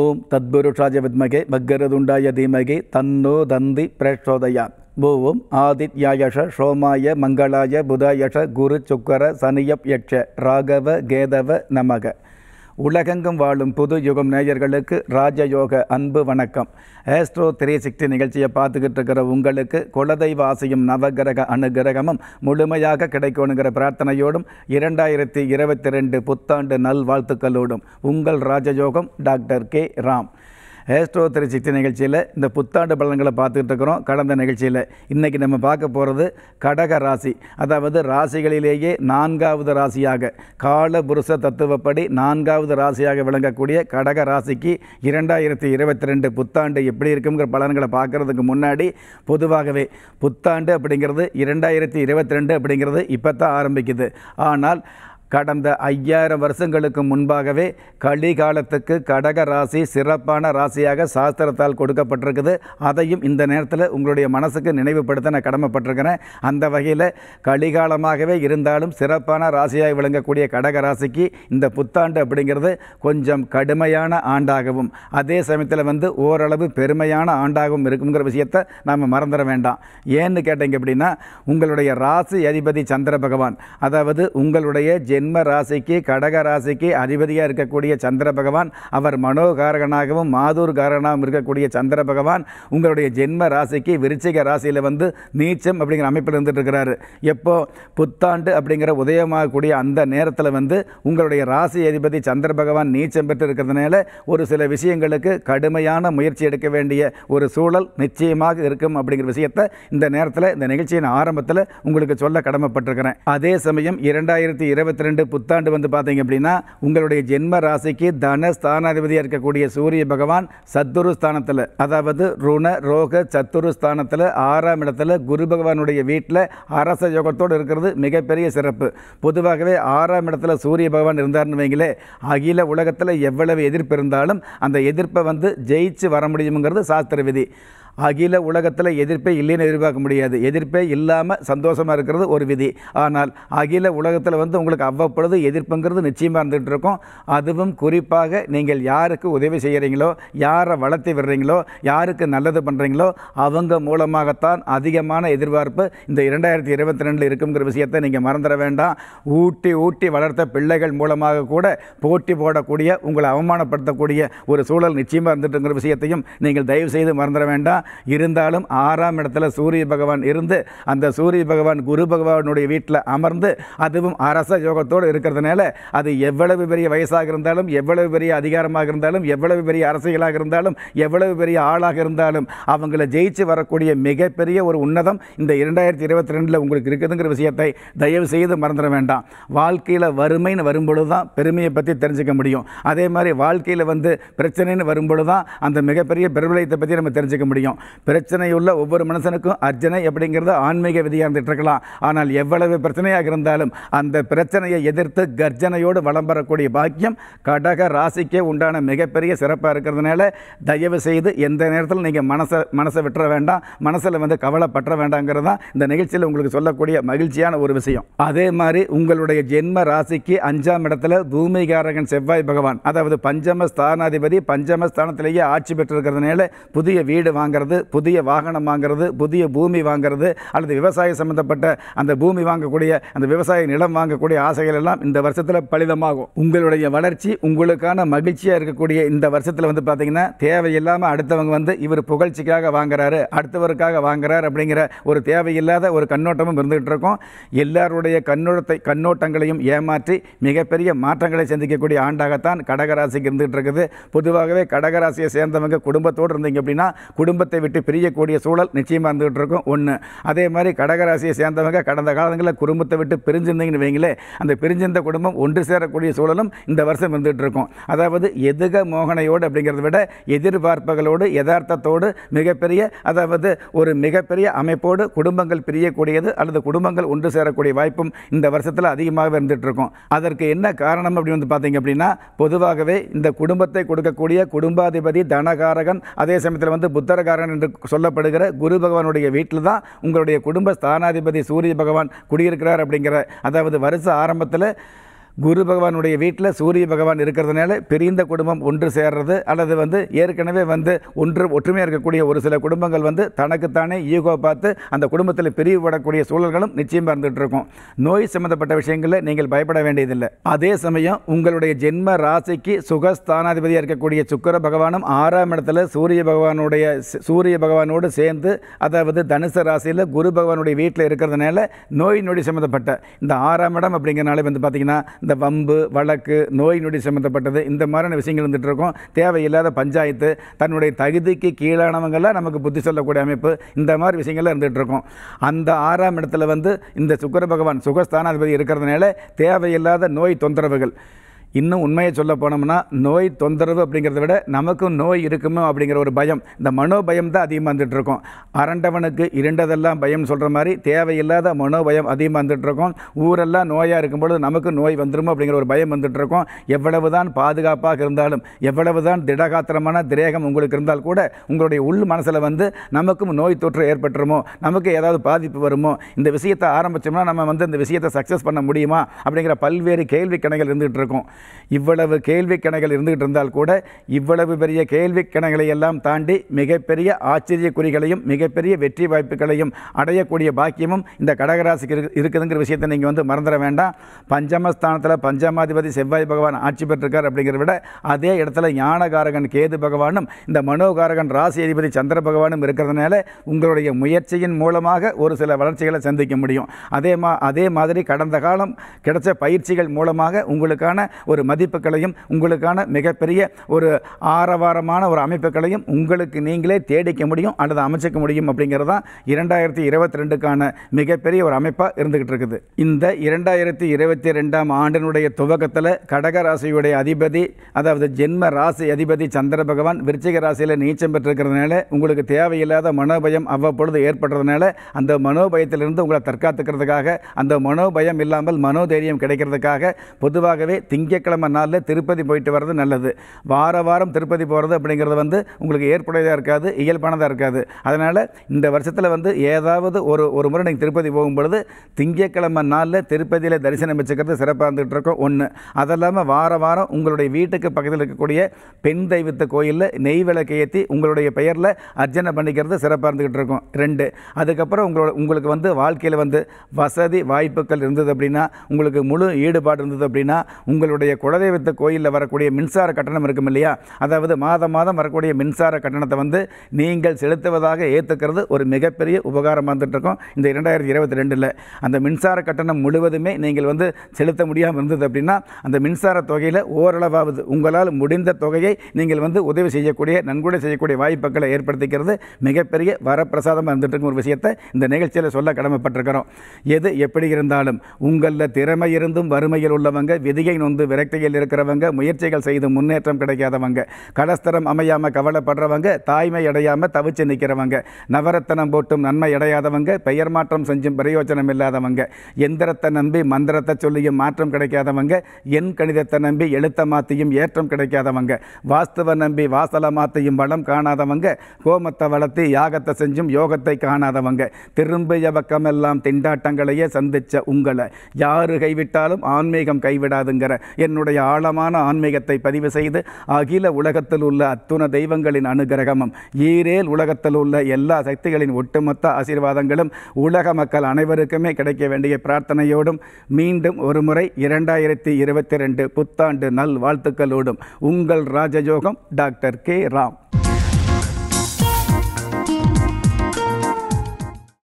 ஓம் தத்புருஷாஜ வித்மகே பக்கரதுண்டாய தீமகே தன்னோ தந்தி பிரேஷோதயான் பூவும் ஆதித்யாயஷ சோமாய மங்களாய புதாயஷ குரு சுக்கர சனியப் யக்ஷ ராகவ கேதவ நமக உலகெங்கும் வாழும் புது யுகம் நேயர்களுக்கு ராஜயோக அன்பு வணக்கம் ஏஸ்ட்ரோ த்ரீ சிக்ஸ்டி நிகழ்ச்சியை பார்த்துக்கிட்டு இருக்கிற உங்களுக்கு குலதெய்வ ஆசையும் நவகிரக அனுகிரகமும் முழுமையாக கிடைக்கணுங்கிற பிரார்த்தனையோடும் இரண்டாயிரத்தி இருபத்தி ரெண்டு புத்தாண்டு நல்வாழ்த்துக்களோடும் உங்கள் ராஜயோகம் டாக்டர் கே ராம் ஏஸ்ட்ரோத்திரை திருச்சிக்தி நிகழ்ச்சியில் இந்த புத்தாண்டு பலன்களை பார்த்துக்கிட்டு இருக்கிறோம் கடந்த நிகழ்ச்சியில் இன்றைக்கி நம்ம பார்க்க போகிறது கடக ராசி அதாவது ராசிகளிலேயே நான்காவது ராசியாக கால புருஷ தத்துவப்படி நான்காவது ராசியாக விளங்கக்கூடிய கடக ராசிக்கு இரண்டாயிரத்தி இருபத்தி ரெண்டு புத்தாண்டு எப்படி இருக்குங்கிற பலன்களை பார்க்குறதுக்கு முன்னாடி பொதுவாகவே புத்தாண்டு அப்படிங்கிறது இரண்டாயிரத்தி இருபத்தி ரெண்டு அப்படிங்கிறது இப்போ தான் ஆரம்பிக்குது ஆனால் கடந்த ஐயாயிரம் வருஷங்களுக்கு முன்பாகவே கலிகாலத்துக்கு கடக ராசி சிறப்பான ராசியாக சாஸ்திரத்தால் கொடுக்கப்பட்டிருக்குது அதையும் இந்த நேரத்தில் உங்களுடைய மனசுக்கு நினைவுபடுத்த நான் கடமைப்பட்டிருக்கிறேன் அந்த வகையில் கலிகாலமாகவே இருந்தாலும் சிறப்பான ராசியாக விளங்கக்கூடிய கடக ராசிக்கு இந்த புத்தாண்டு அப்படிங்கிறது கொஞ்சம் கடுமையான ஆண்டாகவும் அதே சமயத்தில் வந்து ஓரளவு பெருமையான ஆண்டாகவும் இருக்குங்கிற விஷயத்தை நாம் மறந்துட வேண்டாம் ஏன்னு கேட்டீங்க அப்படின்னா உங்களுடைய ராசி அதிபதி சந்திர பகவான் அதாவது உங்களுடைய ஜென் ஜென்ம ராசிக்கு கடக ராசிக்கு அதிபதியாக இருக்கக்கூடிய சந்திர பகவான் அவர் மனோகாரகனாகவும் காரகனாகவும் இருக்கக்கூடிய சந்திர பகவான் உங்களுடைய ஜென்ம ராசிக்கு விருச்சிக ராசியில் வந்து நீச்சம் அப்படிங்கிற அமைப்பில் இருந்துட்டு இருக்கிறாரு எப்போ புத்தாண்டு அப்படிங்கிற உதயமாகக்கூடிய அந்த நேரத்தில் வந்து உங்களுடைய ராசி அதிபதி சந்திர பகவான் நீச்சம் பெற்று இருக்கிறதுனால ஒரு சில விஷயங்களுக்கு கடுமையான முயற்சி எடுக்க வேண்டிய ஒரு சூழல் நிச்சயமாக இருக்கும் அப்படிங்கிற விஷயத்தை இந்த நேரத்தில் இந்த நிகழ்ச்சியின் ஆரம்பத்தில் உங்களுக்கு சொல்ல கடமைப்பட்டிருக்கிறேன் அதே சமயம் இரண்டாயிரத்தி இருபத்தி பன்னிரெண்டு புத்தாண்டு வந்து பார்த்தீங்க அப்படின்னா உங்களுடைய ஜென்ம ராசிக்கு தன ஸ்தானாதிபதியாக இருக்கக்கூடிய சூரிய பகவான் சத்துரு ஸ்தானத்தில் அதாவது ருண ரோக சத்துரு ஸ்தானத்தில் ஆறாம் இடத்துல குரு பகவானுடைய வீட்டில் அரச யோகத்தோடு இருக்கிறது மிகப்பெரிய சிறப்பு பொதுவாகவே ஆறாம் இடத்துல சூரிய பகவான் இருந்தார்னு வைங்களே அகில உலகத்தில் எவ்வளவு எதிர்ப்பு இருந்தாலும் அந்த எதிர்ப்பை வந்து ஜெயிச்சு வர முடியுங்கிறது சாஸ்திர விதி அகில உலகத்தில் எதிர்ப்பே இல்லைன்னு எதிர்பார்க்க முடியாது எதிர்ப்பே இல்லாமல் சந்தோஷமாக இருக்கிறது ஒரு விதி ஆனால் அகில உலகத்தில் வந்து உங்களுக்கு அவ்வப்பொழுது எதிர்ப்புங்கிறது நிச்சயமாக இருந்துகிட்டு இருக்கும் அதுவும் குறிப்பாக நீங்கள் யாருக்கு உதவி செய்கிறீங்களோ யாரை வளர்த்து விடுறீங்களோ யாருக்கு நல்லது பண்ணுறீங்களோ அவங்க மூலமாகத்தான் அதிகமான எதிர்பார்ப்பு இந்த இரண்டாயிரத்தி இருபத்தி ரெண்டில் இருக்குங்கிற விஷயத்தை நீங்கள் மறந்துட வேண்டாம் ஊட்டி ஊட்டி வளர்த்த பிள்ளைகள் மூலமாக கூட போட்டி போடக்கூடிய உங்களை அவமானப்படுத்தக்கூடிய ஒரு சூழல் நிச்சயமாக இருந்துட்டுங்கிற விஷயத்தையும் நீங்கள் தயவு செய்து மறந்துட வேண்டாம் இருந்தாலும் ஆறாம் இடத்துல சூரிய பகவான் இருந்து அந்த சூரிய பகவான் குரு பகவானுடைய வீட்டில் அமர்ந்து அதுவும் அரச யோகத்தோடு இருக்கிறதுனால அது எவ்வளவு பெரிய வயசாக இருந்தாலும் எவ்வளவு பெரிய அதிகாரமாக இருந்தாலும் எவ்வளவு பெரிய அரசியலாக இருந்தாலும் எவ்வளவு பெரிய ஆளாக இருந்தாலும் அவங்களை ஜெயிச்சு வரக்கூடிய மிகப்பெரிய ஒரு உன்னதம் இந்த இரண்டாயிரத்தி இருபத்தி ரெண்டில் உங்களுக்கு இருக்குதுங்கிற விஷயத்தை தயவு செய்து மறந்துட வேண்டாம் வாழ்க்கையில் வறுமைன்னு வரும்பொழுது தான் பெருமையை பற்றி தெரிஞ்சுக்க முடியும் அதே மாதிரி வாழ்க்கையில் வந்து பிரச்சனைன்னு வரும்பொழுது தான் அந்த மிகப்பெரிய பெருவிளையத்தை பற்றி நம்ம தெரிஞ்சுக்க முடியும் பிரச்சனை பிரச்சனையுள்ள ஒவ்வொரு மனுஷனுக்கும் அர்ஜனை அப்படிங்கிறது ஆன்மீக விதியாக இருந்துகிட்ருக்கலாம் ஆனால் எவ்வளவு பிரச்சனையாக இருந்தாலும் அந்த பிரச்சனையை எதிர்த்து கர்ஜனையோடு வளம் வரக்கூடிய பாக்கியம் கடக ராசிக்கே உண்டான மிகப்பெரிய சிறப்பாக இருக்கிறதுனால தயவு செய்து எந்த நேரத்தில் நீங்கள் மனசை மனசை விட்டுற வேண்டாம் மனசில் வந்து கவலைப்பற்ற வேண்டாங்கிறது தான் இந்த நிகழ்ச்சியில் உங்களுக்கு சொல்லக்கூடிய மகிழ்ச்சியான ஒரு விஷயம் அதே மாதிரி உங்களுடைய ஜென்ம ராசிக்கு அஞ்சாம் இடத்துல பூமிகாரகன் செவ்வாய் பகவான் அதாவது பஞ்சம ஸ்தானாதிபதி பஞ்சம ஸ்தானத்திலேயே ஆட்சி பெற்றிருக்கிறதுனால புதிய வீடு வாங்குறது வாங்கிறது புதிய வாகனம் வாங்கிறது புதிய பூமி வாங்கிறது அல்லது விவசாய சம்மந்தப்பட்ட அந்த பூமி வாங்கக்கூடிய அந்த விவசாய நிலம் வாங்கக்கூடிய ஆசைகள் எல்லாம் இந்த வருஷத்தில் பலிதமாகும் உங்களுடைய வளர்ச்சி உங்களுக்கான மகிழ்ச்சியாக இருக்கக்கூடிய இந்த வருஷத்தில் வந்து பார்த்தீங்கன்னா தேவையில்லாமல் அடுத்தவங்க வந்து இவர் புகழ்ச்சிக்காக வாங்குறாரு அடுத்தவருக்காக வாங்குறாரு அப்படிங்கிற ஒரு தேவையில்லாத ஒரு கண்ணோட்டமும் இருந்துகிட்டு இருக்கும் எல்லாருடைய கண்ணோட்டத்தை கண்ணோட்டங்களையும் ஏமாற்றி மிகப்பெரிய மாற்றங்களை சந்திக்கக்கூடிய ஆண்டாகத்தான் கடகராசிக்கு இருந்துகிட்டு இருக்குது பொதுவாகவே கடகராசியை சேர்ந்தவங்க குடும்பத்தோடு இருந்தீங்க அப்படின்னா குடும்பத்தை குடும்பத்தை விட்டு பிரியக்கூடிய சூழல் நிச்சயமாக இருந்துகிட்டு இருக்கும் ஒன்று அதே மாதிரி கடகராசியை சேர்ந்தவங்க கடந்த காலங்களில் குடும்பத்தை விட்டு பிரிஞ்சிருந்தீங்கன்னு வைங்களே அந்த பிரிஞ்சிருந்த குடும்பம் ஒன்று சேரக்கூடிய சூழலும் இந்த வருஷம் இருந்துகிட்டு இருக்கும் அதாவது எதுக மோகனையோடு அப்படிங்கிறத விட எதிர்பார்ப்புகளோடு யதார்த்தத்தோடு மிகப்பெரிய அதாவது ஒரு மிகப்பெரிய அமைப்போடு குடும்பங்கள் பிரியக்கூடியது அல்லது குடும்பங்கள் ஒன்று சேரக்கூடிய வாய்ப்பும் இந்த வருஷத்தில் அதிகமாக இருந்துகிட்டு இருக்கும் அதற்கு என்ன காரணம் அப்படின்னு வந்து பார்த்தீங்க அப்படின்னா பொதுவாகவே இந்த குடும்பத்தை கொடுக்கக்கூடிய குடும்பாதிபதி தனகாரகன் அதே சமயத்தில் வந்து புத்தரகாரன் பகவான் என்று சொல்லப்படுகிற குரு பகவானுடைய வீட்டில் தான் உங்களுடைய குடும்ப ஸ்தானாதிபதி சூரிய பகவான் குடியிருக்கிறார் அப்படிங்கிற அதாவது வருஷ ஆரம்பத்தில் குரு பகவானுடைய வீட்டில் சூரிய பகவான் இருக்கிறதுனால பிரிந்த குடும்பம் ஒன்று சேர்றது அல்லது வந்து ஏற்கனவே வந்து ஒன்று ஒற்றுமையாக இருக்கக்கூடிய ஒரு சில குடும்பங்கள் வந்து தனக்குத்தானே ஈகோ பார்த்து அந்த குடும்பத்தில் பிரிவுபடக்கூடிய சூழல்களும் நிச்சயமாக இருந்துகிட்டு இருக்கும் நோய் சம்மந்தப்பட்ட விஷயங்களில் நீங்கள் பயப்பட வேண்டியதில்லை அதே சமயம் உங்களுடைய ஜென்ம ராசிக்கு சுகஸ்தானாதிபதியாக இருக்கக்கூடிய சுக்கர பகவானும் ஆறாம் இடத்துல சூரிய பகவானுடைய சூரிய பகவானோடு சேர்ந்து அதாவது தனுசு ராசியில் குரு பகவானுடைய வீட்டில் இருக்கிறதுனால நோய் நொடி சம்மந்தப்பட்ட இந்த ஆறாம் இடம் அப்படிங்கிறனால வந்து பார்த்திங்கன்னா இந்த வம்பு வழக்கு நோய் நொடி சம்மந்தப்பட்டது இந்த மாதிரியான விஷயங்கள் வந்துட்டு இருக்கோம் தேவையில்லாத பஞ்சாயத்து தன்னுடைய தகுதிக்கு கீழானவங்களாம் நமக்கு புத்தி சொல்லக்கூடிய அமைப்பு இந்த மாதிரி விஷயங்கள்லாம் இருந்துகிட்டு அந்த ஆறாம் இடத்துல வந்து இந்த சுக்கர பகவான் சுகஸ்தானாதிபதி இருக்கிறதுனால தேவையில்லாத நோய் தொந்தரவுகள் இன்னும் உண்மையை சொல்ல போனோம்னா நோய் தொந்தரவு அப்படிங்கிறத விட நமக்கும் நோய் இருக்குமோ அப்படிங்கிற ஒரு பயம் இந்த மனோபயம் தான் அதிகமாக இருக்கும் அரண்டவனுக்கு இரண்டதெல்லாம் பயம் சொல்கிற மாதிரி தேவையில்லாத மனோபயம் அதிகமாக இருக்கும் ஊரெல்லாம் நோயாக இருக்கும்பொழுது நமக்கு நோய் வந்துடுமோ அப்படிங்கிற ஒரு பயம் இருக்கும் எவ்வளவு தான் பாதுகாப்பாக இருந்தாலும் எவ்வளவு தான் திடகாத்திரமான திரேகம் உங்களுக்கு இருந்தால் கூட உங்களுடைய உள் மனசில் வந்து நமக்கும் நோய் தொற்று ஏற்பட்டுருமோ நமக்கு ஏதாவது பாதிப்பு வருமோ இந்த விஷயத்தை ஆரம்பித்தோம்னா நம்ம வந்து இந்த விஷயத்தை சக்ஸஸ் பண்ண முடியுமா அப்படிங்கிற பல்வேறு கேள்வி கணைகள் இருந்துகிட்டு இருக்கும் இவ்வளவு கேள்வி கணைகள் இருந்துகிட்டு இருந்தால் கூட இவ்வளவு பெரிய கேள்வி கணைகளை எல்லாம் தாண்டி மிகப்பெரிய ஆச்சரிய குறிகளையும் மிகப்பெரிய வெற்றி வாய்ப்புகளையும் அடையக்கூடிய பாக்கியமும் இந்த கடகராசிக்கு இருக்குதுங்கிற விஷயத்தை நீங்கள் வந்து மறந்துட வேண்டாம் பஞ்சமஸ்தானத்தில் பஞ்சமாதிபதி செவ்வாய் பகவான் ஆட்சி பெற்றிருக்கார் அப்படிங்கிறத விட அதே இடத்துல ஞானகாரகன் கேது பகவானும் இந்த மனோகாரகன் ராசி அதிபதி சந்திர பகவானும் இருக்கிறதுனால உங்களுடைய முயற்சியின் மூலமாக ஒரு சில வளர்ச்சிகளை சந்திக்க முடியும் அதே மா அதே மாதிரி கடந்த காலம் கிடைச்ச பயிற்சிகள் மூலமாக உங்களுக்கான ஒரு ஒரு மதிப்புகளையும் உங்களுக்கான மிகப்பெரிய ஒரு ஆரவாரமான ஒரு அமைப்புகளையும் உங்களுக்கு நீங்களே தேடிக்க முடியும் அல்லது அமைச்சிக்க முடியும் அப்படிங்கிறது தான் இரண்டாயிரத்தி இருபத்தி ரெண்டுக்கான மிகப்பெரிய ஒரு அமைப்பாக இருந்துக்கிட்டு இருக்குது இந்த இரண்டாயிரத்தி இருபத்தி ரெண்டாம் ஆண்டினுடைய துவக்கத்தில் கடக ராசியுடைய அதிபதி அதாவது ஜென்ம ராசி அதிபதி சந்திர பகவான் விருச்சிக ராசியில் நீச்சம் பெற்றிருக்கிறதுனால உங்களுக்கு தேவையில்லாத மனோபயம் அவ்வப்பொழுது ஏற்படுறதுனால அந்த மனோபயத்திலிருந்து உங்களை தற்காத்துக்கிறதுக்காக அந்த மனோபயம் இல்லாமல் மனோதைரியம் கிடைக்கிறதுக்காக பொதுவாகவே திங்க திங்கக்கிழமை நாளில் திருப்பதி போயிட்டு வர்றது நல்லது வார வாரம் திருப்பதி போகிறது அப்படிங்கிறது வந்து உங்களுக்கு ஏற்புடையதாக இருக்காது இயல்பானதாக இருக்காது அதனால் இந்த வருஷத்தில் வந்து ஏதாவது ஒரு ஒரு முறை நீங்கள் திருப்பதி போகும்பொழுது திங்கக்கிழமை நாளில் திருப்பதியில் தரிசனம் வச்சுக்கிறது சிறப்பாக இருந்துகிட்டு இருக்கோம் ஒன்று அது வார வாரம் உங்களுடைய வீட்டுக்கு பக்கத்தில் இருக்கக்கூடிய பெண் தெய்வத்த கோயிலில் நெய் விளக்கு ஏற்றி உங்களுடைய பெயரில் அர்ச்சனை பண்ணிக்கிறது சிறப்பாக இருந்துக்கிட்டு இருக்கோம் ரெண்டு அதுக்கப்புறம் உங்களோட உங்களுக்கு வந்து வாழ்க்கையில் வந்து வசதி வாய்ப்புகள் இருந்தது அப்படின்னா உங்களுக்கு முழு ஈடுபாடு இருந்தது அப்படின்னா உங்களுடைய நம்முடைய குலதெய்வத்து கோயிலில் வரக்கூடிய மின்சார கட்டணம் இருக்கும் இல்லையா அதாவது மாதம் மாதம் வரக்கூடிய மின்சார கட்டணத்தை வந்து நீங்கள் செலுத்துவதாக ஏற்றுக்கிறது ஒரு மிகப்பெரிய உபகாரம் வந்துட்டுருக்கோம் இந்த இரண்டாயிரத்தி இருபத்தி ரெண்டில் அந்த மின்சார கட்டணம் முழுவதுமே நீங்கள் வந்து செலுத்த முடியாமல் இருந்தது அப்படின்னா அந்த மின்சார தொகையில் ஓரளவாவது உங்களால் முடிந்த தொகையை நீங்கள் வந்து உதவி செய்யக்கூடிய நன்கொடை செய்யக்கூடிய வாய்ப்புகளை ஏற்படுத்திக்கிறது மிகப்பெரிய வரப்பிரசாதமாக இருந்துட்டுருக்கும் ஒரு விஷயத்தை இந்த நிகழ்ச்சியில் சொல்ல கடமைப்பட்டிருக்கிறோம் எது எப்படி இருந்தாலும் உங்களில் திறமை இருந்தும் வறுமையில் உள்ளவங்க விதியை நொந்து விரக்தியில் இருக்கிறவங்க முயற்சிகள் செய்து முன்னேற்றம் கிடைக்காதவங்க கடஸ்தரம் அமையாமல் கவலைப்படுறவங்க தாய்மை அடையாமல் தவிச்சு நிற்கிறவங்க நவரத்தனம் போட்டும் நன்மை அடையாதவங்க பெயர் மாற்றம் செஞ்சும் பிரயோஜனம் இல்லாதவங்க எந்திரத்தை நம்பி மந்திரத்தை சொல்லியும் மாற்றம் கிடைக்காதவங்க எண் கணிதத்தை நம்பி எழுத்தை மாற்றியும் ஏற்றம் கிடைக்காதவங்க வாஸ்துவை நம்பி வாசலை மாற்றியும் வளம் காணாதவங்க கோமத்தை வளர்த்து யாகத்தை செஞ்சும் யோகத்தை காணாதவங்க திரும்பிய பக்கமெல்லாம் திண்டாட்டங்களையே சந்தித்த உங்களை யாரு கைவிட்டாலும் ஆன்மீகம் கைவிடாதுங்கிற என்னுடைய ஆழமான ஆன்மீகத்தை பதிவு செய்து அகில உலகத்தில் உள்ள அத்துண தெய்வங்களின் அனுகிரகமும் ஈரேல் உலகத்தில் உள்ள எல்லா சக்திகளின் ஒட்டுமொத்த ஆசீர்வாதங்களும் உலக மக்கள் அனைவருக்குமே கிடைக்க வேண்டிய பிரார்த்தனையோடும் மீண்டும் ஒருமுறை இரண்டாயிரத்தி இருபத்தி ரெண்டு புத்தாண்டு நல் வாழ்த்துக்களோடும் உங்கள் ராஜயோகம் டாக்டர் கே ராம்